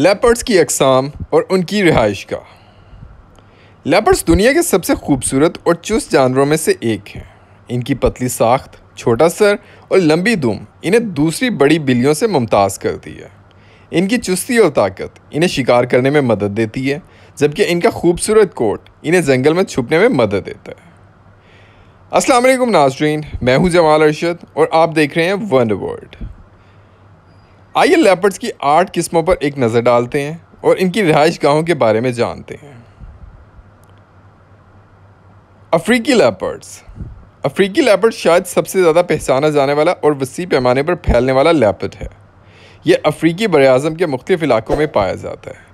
leopards की अकसाम और उनकी रिहाइश का लेपर्ड्स दुनिया के सबसे खूबसूरत और चुस्त जानवरों में से एक हैं इनकी पतली साख्त छोटा सर और लंबी दुम इन्हें दूसरी बड़ी बिल्लियों से मुमताज़ करती है इनकी चुस्ती और ताकत इन्हें शिकार करने में मदद देती है जबकि इनका खूबसूरत कोट इन्हें जंगल में छुपने में मदद देता है असलम नाजरीन मैं हूँ जमाल अरशद और आप देख रहे हैं वन वर्ल्ड आइए लेपर्ड्स की आठ किस्मों पर एक नज़र डालते हैं और इनकी रिहाइश गाहों के बारे में जानते हैं अफ्रीकी लेपर्ड्स अफ्रीकी लेपर्ड शायद सबसे ज़्यादा पहचाना जाने वाला और वसी पैमाने पर फैलने वाला लेपर्ड है यह अफ्रीकी बर के मुख्तफ इलाकों में पाया जाता है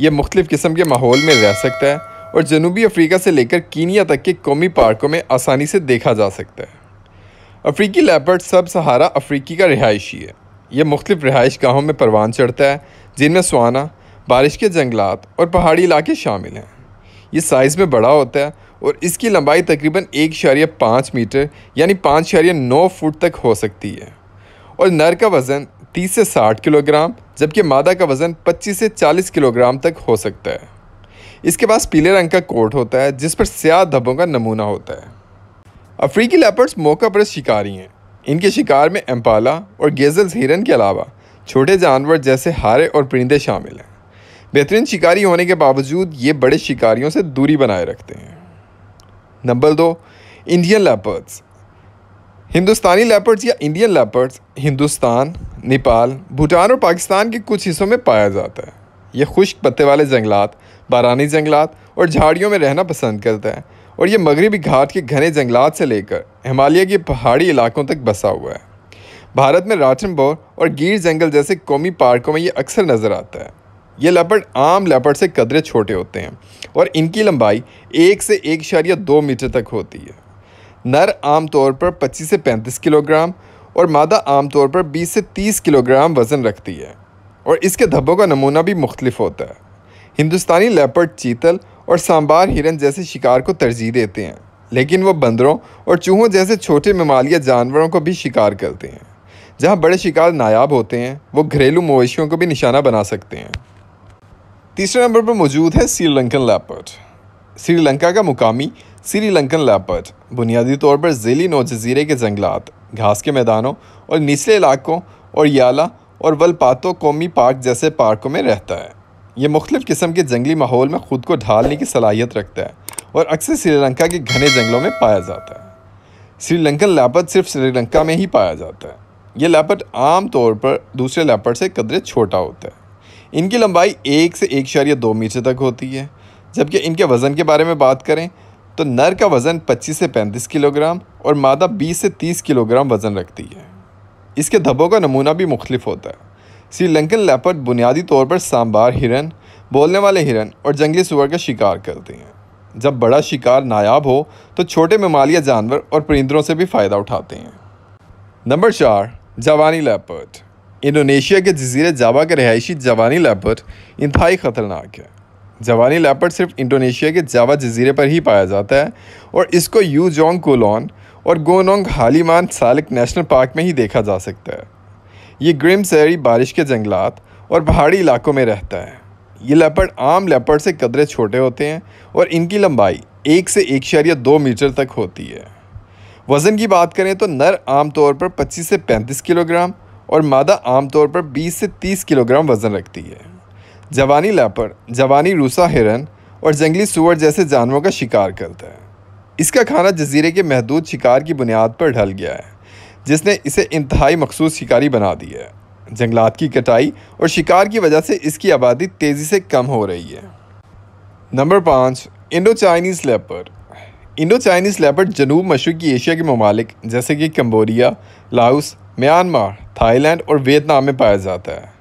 यह मुख्तफ किस्म के माहौल में रह सकता है और जनूबी अफ्रीका से लेकर कीनिया तक के कौमी पार्कों में आसानी से देखा जा सकता है अफ्रीकी लेपर्ड सब सहारा अफ्रीकी का रिहायशी है यह मुख्तफ रिहाइश गाहों में परवान चढ़ता है जिनमें सुहाना बारिश के जंगलात और पहाड़ी इलाके शामिल हैं ये साइज़ में बड़ा होता है और इसकी लंबाई तकरीबन एक शरिया पाँच मीटर यानी पाँच शरिया नौ फुट तक हो सकती है और नर का वज़न तीस से साठ किलोग्राम जबकि मादा का वज़न पच्चीस से चालीस किलोग्राम तक हो सकता है इसके पास पीले रंग का कोट होता है जिस पर स्याह धब्बों का नमूना होता है अफ्रीकी लेपर्ड्स मौका पर शिकारी हैं इनके शिकार में एम्पाला और गेजल्स हिरन के अलावा छोटे जानवर जैसे हारे और परिंदे शामिल हैं बेहतरीन शिकारी होने के बावजूद ये बड़े शिकारियों से दूरी बनाए रखते हैं नंबर दो इंडियन लेपर्ड्स हिंदुस्तानी लेपर्ड्स या इंडियन लेपर्ड्स हिंदुस्तान नेपाल भूटान और पाकिस्तान के कुछ हिस्सों में पाया जाता है ये खुश्क पत्ते वाले जंगलात बारानी जंगलात और झाड़ियों में रहना पसंद करता है और ये मगरबी घाट के घने जंगलात से लेकर हिमालय के पहाड़ी इलाकों तक बसा हुआ है भारत में राठनबोर और गिर जंगल जैसे कौमी पार्कों में ये अक्सर नज़र आता है ये लेपर्ड आम लेपर्ड से कदरे छोटे होते हैं और इनकी लंबाई एक से एक इशारिया दो मीटर तक होती है नर आम तौर पर 25 से 35 किलोग्राम और मादा आम तौर पर 20 से 30 किलोग्राम वज़न रखती है और इसके धब्बों का नमूना भी मुख्तलिफ होता है हिंदुस्तानी लेपर्ड चीतल और सांबार हिरन जैसे शिकार को तरजीह देते हैं लेकिन वह बंदरों और चूहों जैसे छोटे ममालिया जानवरों को भी शिकार करते हैं जहाँ बड़े शिकार नायाब होते हैं वो घरेलू मवेशियों को भी निशाना बना सकते हैं तीसरे नंबर पर मौजूद है श्रीलंकन लैपर्ट श्रीलंका का मुकामी श्रीलंकन लैपर्ट बुनियादी तौर पर नौ नौजजीरे के जंगलात घास के मैदानों और निचले इलाकों और याला और वलपातो कौमी पार्क जैसे पार्कों में रहता है ये मुख्तलिफ़ किस्म के जंगली माहौल में ख़ुद को ढालने की सलाहियत रखता है और अक्सर श्रीलंका के घने जंगलों में पाया जाता है श्रीलंकन लापट सिर्फ श्रीलंका में ही पाया जाता है ये लापट आम तौर पर दूसरे लापट से कदरे छोटा होता है इनकी लंबाई एक से एक शर या दो मीटर तक होती है जबकि इनके वज़न के बारे में बात करें तो नर का वज़न 25 से 35 किलोग्राम और मादा 20 से 30 किलोग्राम वज़न रखती है इसके धब्बों का नमूना भी मुख्तफ होता है श्रीलंकन लेपर्ड बुनियादी तौर पर सांबार हिरन बोलने वाले हिरन और जंगली सुअर का शिकार करते हैं जब बड़ा शिकार नायाब हो तो छोटे ममालिया जानवर और परिंदरों से भी फ़ायदा उठाते हैं नंबर चार जवानी लेपर्ड इंडोनेशिया के जजीर जावा के रहायशी जवानी लेपर्ड इंतहाई ख़तरनाक है जवानी लेपर्ड सिर्फ इंडोनेशिया के जावा जजीरे पर ही पाया जाता है और इसको यू जोंग कोलोन और Gunung Halimun Salak national park में ही देखा जा सकता है ये ग्रिम सहरी बारिश के जंगलात और पहाड़ी इलाकों में रहता है ये लेपर्ड आम लेपर्ड से कदरे छोटे होते हैं और इनकी लंबाई एक से एक या दो मीटर तक होती है वज़न की बात करें तो नर आमतौर पर 25 से 35 किलोग्राम और मादा आमतौर पर 20 से 30 किलोग्राम वज़न रखती है जवानी लेपर जवानी रूसा हिरन और जंगली सुअर जैसे जानवरों का शिकार करता है इसका खाना जजीरे के महदूद शिकार की बुनियाद पर ढल गया है जिसने इसे इंतहाई मखसूस शिकारी बना दिया है जंगलात की कटाई और शिकार की वजह से इसकी आबादी तेज़ी से कम हो रही है नंबर पाँच Indo Chinese leopard Indo Chinese leopard जनूब मशरक़ी एशिया के ममालिक जैसे कि कम्बोडिया लाउस म्यांमार थाईलैंड और वियतनाम में पाया जाता है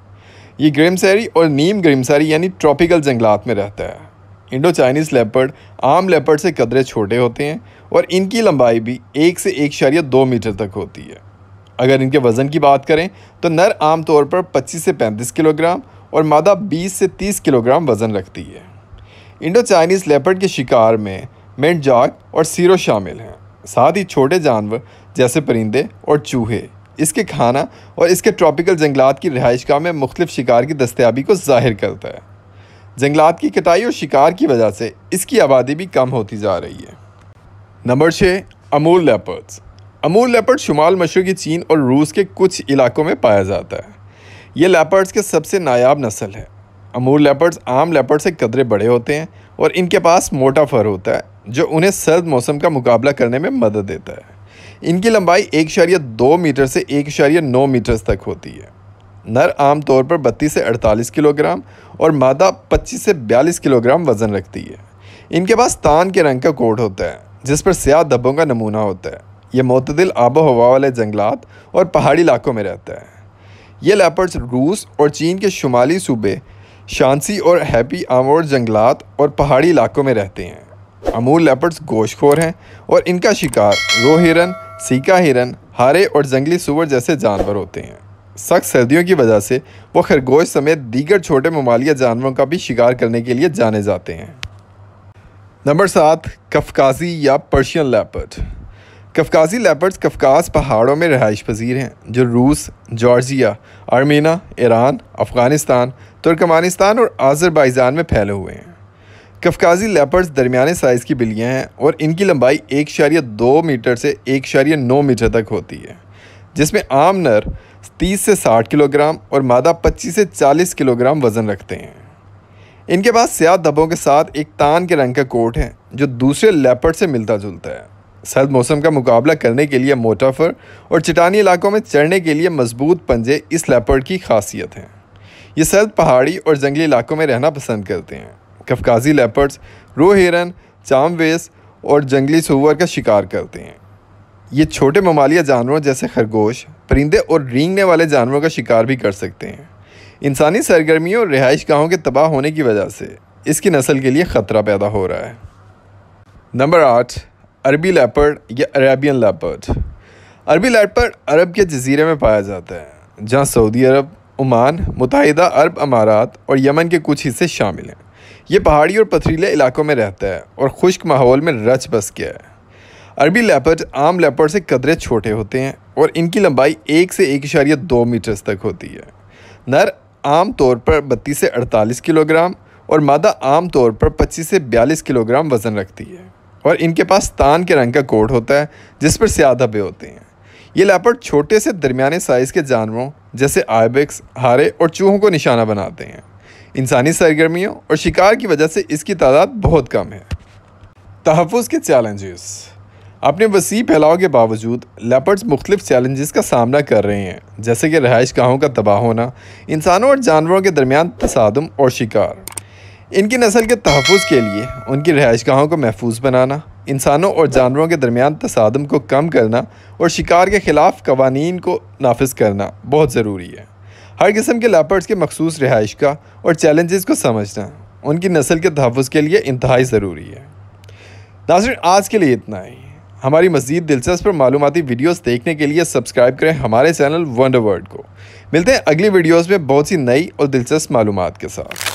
ये ग्रिमसैरी और नीम ग्रिमसैरी यानी ट्रॉपिकल जंगलात में रहता है इंडो चाइनीज़ लेपर्ड आम लेपर्ड से कदरे छोटे होते हैं और इनकी लंबाई भी एक से एक शरिया दो मीटर तक होती है अगर इनके वज़न की बात करें तो नर आम तौर पर 25 से 35 किलोग्राम और मादा 20 से 30 किलोग्राम वज़न रखती है इंडो चाइनीज़ लेपर्ड के शिकार में जाग और सीरो शामिल हैं साथ ही छोटे जानवर जैसे परिंदे और चूहे इसके खाना और इसके ट्रॉपिकल जंगलात की रहाइश में मुख्तफ शिकार की दस्तियाबी को जाहिर करता है जंगलात की कटाई और शिकार की वजह से इसकी आबादी भी कम होती जा रही है नंबर छः अमूल लेपर्ड्स अमूल लेपर्ड शुमाल मशरक़ी चीन और रूस के कुछ इलाकों में पाया जाता है ये लेपर्ड्स के सबसे नायाब नस्ल है अमूल लेपर्ड्स आम लेपर्ड से कदरे बड़े होते हैं और इनके पास मोटा फर होता है जो उन्हें सर्द मौसम का मुकाबला करने में मदद देता है इनकी लंबाई एक शरिया दो मीटर से एक शरिया नौ मीटर तक होती है नर आमतौर पर 32 से 48 किलोग्राम और मादा 25 से 42 किलोग्राम वज़न रखती है इनके पास तान के रंग का कोट होता है जिस पर स्याह धब्बों का नमूना होता है ये मतदिल आबो हवा वाले जंगलात और पहाड़ी इलाकों में रहता है ये लेपर्ड्स रूस और चीन के शुमाली सूबे शांसी और हैप्पी आमोर जंगलात और पहाड़ी इलाकों में रहते हैं अमूल लेपर्ड्स गोशखोर हैं और इनका शिकार रो हिरन सीका हिरन हारे और जंगली सुअर जैसे जानवर होते हैं सख्त सर्दियों की वजह से वो खरगोश समेत दीगर छोटे ममालिया जानवरों का भी शिकार करने के लिए जाने जाते हैं नंबर सात कफकाजी या पर्शियन लेपर्ड कफकाजी लेपर्ड्स कफकाज पहाड़ों में रहाइश पजीर हैं जो रूस Georgia Armenia Iran Afghanistan Turkmenistan और आजरबाइजान में फैले हुए हैं कफकाजी लेपर्ड्स दरमियाने साइज़ की बिल्लियाँ हैं और इनकी लंबाई एक शारिया दो मीटर से एक शारिया नौ मीटर तक होती है जिसमें आम नर तीस से साठ किलोग्राम और मादा पच्चीस से चालीस किलोग्राम वज़न रखते हैं इनके पास स्याह धब्बों के साथ एक तान के रंग का कोट है जो दूसरे लेपर्ड से मिलता जुलता है सर्द मौसम का मुकाबला करने के लिए मोटाफर और चटानी इलाकों में चढ़ने के लिए मजबूत पंजे इस लेपर्ड की खासियत हैं ये सर्द पहाड़ी और जंगली इलाकों में रहना पसंद करते हैं कफकाजी लेपर्ड्स रो हिरन चामवेस और जंगली सूअर का शिकार करते हैं ये छोटे ममालिया जानवरों जैसे खरगोश परिंदे और रींगने वाले जानवरों का शिकार भी कर सकते हैं इंसानी सरगर्मियों और रिहाइश गाहों के तबाह होने की वजह से इसकी नस्ल के लिए ख़तरा पैदा हो रहा है नंबर आठ अरबी लेपर्ड या अरेबियन लेपर्ड अरबी लेपर्ड अरब के जजीरे में पाया जाता है जहाँ सऊदी अरब ओमान मुतहदा अरब अमारात और यमन के कुछ हिस्से शामिल हैं ये पहाड़ी और पथरीले इलाकों में रहता है और खुश्क माहौल में रच बस गया है अरबी लेपर्ड आम लेपर्ड से कदरे छोटे होते हैं और इनकी लंबाई एक से एक इशारिया दो मीटर्स तक होती है नर आम तौर पर बत्तीस से अड़तालीस किलोग्राम और मादा आम तौर पर पच्चीस से बयालीस किलोग्राम वज़न रखती है और इनके पास तान के रंग का कोट होता है जिस पर स्याह धब्बे होते हैं ये लैपट छोटे से दरमियाने साइज़ के जानवरों जैसे आइबेक्स हारे और चूहों को निशाना बनाते हैं इंसानी सरगर्मियों और शिकार की वजह से इसकी तादाद बहुत कम है तहफ़ के चैलेंजेस अपने वसी फैलाव के बावजूद लेपर्ड्स मुख्तफ चैलेंजेस का सामना कर रहे हैं जैसे कि रहायश गाहों का तबाह होना इंसानों और जानवरों के दरमियान तसादम और शिकार इनकी नस्ल के तहफ़ के लिए उनकी रहायश गाहों को महफूज बनाना इंसानों और जानवरों के दरमियान तसादम को कम करना और शिकार के ख़िलाफ़ कवानी को नाफज करना बहुत ज़रूरी है हर किस्म के लेपर्ड्स के मखसूस रहायश का और चैलेंजेस को समझना उनकी नस्ल के तहफ़ के लिए इंतहाई ज़रूरी है नाजर आज के लिए इतना ही हमारी मजीद दिलचस्प और मालूमती वीडियोस देखने के लिए सब्सक्राइब करें हमारे चैनल वंडर वर्ल्ड को मिलते हैं अगली वीडियोस में बहुत सी नई और दिलचस्प मालूम के साथ